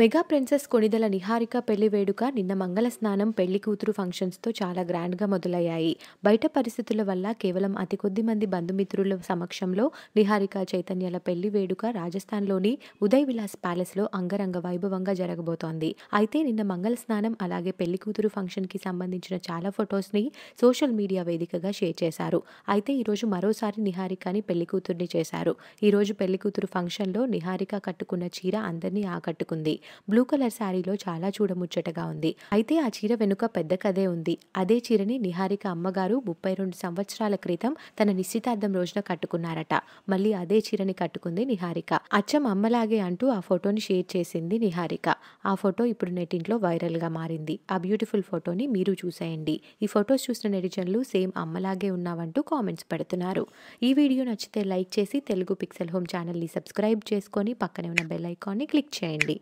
mega princess Konidela Niharika పెళ్లి వేడుక నిన్న మంగళ స్నానం పెళ్లి కూతురు ఫంక్షన్స్తో చాలా గ్రాండ్గా మొదలయ్యాయి బయట పరిస్థితుల వల్ల కేవలం అతి కొద్ది మంది బంధుమిత్రుల సమక్షంలో నిహారిక చైతన్యల పెళ్లి వేడుక రాజస్థాన్లోని ఉదయ్ విలాస్ ప్యాలెస్లో అంగరంగ వైభవంగా జరగబోతోంది అయితే నిన్న మంగళ స్నానం అలాగే పెళ్లి కూతురు ఫంక్షన్కి సంబంధించిన చాలా ఫొటోస్ని సోషల్ మీడియా వేదికగా షేర్ చేశారు అయితే ఈరోజు మరోసారి నిహారికని పెళ్లి కూతుర్ని చేశారు ఈరోజు పెళ్లి కూతురు ఫంక్షన్లో నిహారిక కట్టుకున్న చీర అందరినీ ఆకట్టుకుంది బ్లూ కలర్ శారీలో చాలా చూడముచ్చటగా ఉంది అయితే ఆ చీర వెనుక పెద్ద కథే ఉంది అదే చీరని నిహారిక అమ్మగారు ముప్పై రెండు సంవత్సరాల క్రితం తన నిశ్చితార్థం రోజున కట్టుకున్నారట మళ్ళీ అదే చీరని కట్టుకుంది నిహారిక అచ్చం అమ్మలాగే అంటూ ఆ ఫోటోని షేర్ చేసింది నిహారిక ఆ ఫోటో ఇప్పుడు నెటింట్లో వైరల్గా మారింది ఆ బ్యూటిఫుల్ ఫోటోని మీరు చూసేయండి ఈ ఫొటోస్ చూసిన నెటిజన్లు సేమ్ అమ్మలాగే ఉన్నావంటూ కామెంట్స్ పెడుతున్నారు ఈ వీడియో నచ్చితే లైక్ చేసి తెలుగు పిక్సెల్ హోమ్ ఛానల్ని సబ్స్క్రైబ్ చేసుకొని పక్కనే ఉన్న బెల్ ఐకాన్ని క్లిక్ చేయండి